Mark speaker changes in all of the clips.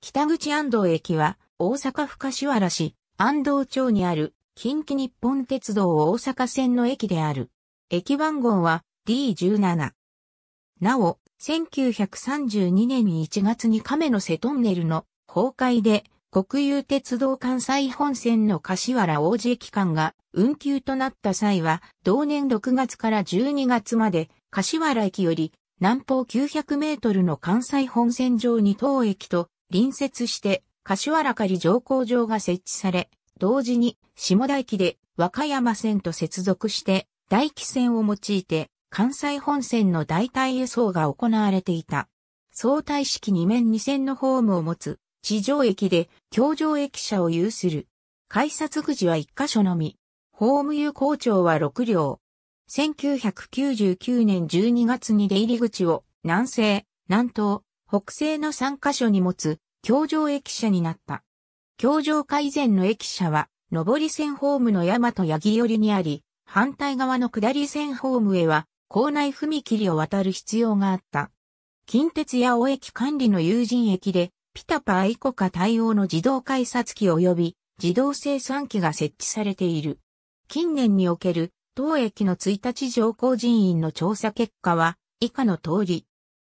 Speaker 1: 北口安藤駅は、大阪府柏原市、安藤町にある、近畿日本鉄道大阪線の駅である。駅番号は D17。なお、1932年1月に亀の瀬トンネルの崩壊で、国有鉄道関西本線の柏原王子駅間が運休となった際は、同年6月から12月まで、柏原駅より南方900メートルの関西本線上に当駅と隣接して、柏原り乗降場が設置され、同時に下田駅で和歌山線と接続して、大気線を用いて関西本線の代替輸送が行われていた。相対式2面2線のホームを持つ地上駅で京上駅舎を有する。改札口は1箇所のみ。ホーム有効庁は6両。1999年12月に出入り口を南西、南東、北西の3カ所に持つ、京上駅舎になった。京上改善の駅舎は、上り線ホームの山と八木寄りにあり、反対側の下り線ホームへは、校内踏切を渡る必要があった。近鉄八尾駅管理の友人駅で、ピタパ愛コカ対応の自動改札機及び自動生産機が設置されている。近年における当駅の1日乗降人員の調査結果は以下の通り、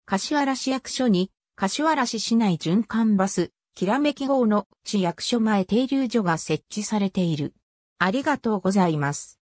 Speaker 1: 柏原市役所に、柏原市市内循環バス、きらめき号の市役所前停留所が設置されている。ありがとうございます。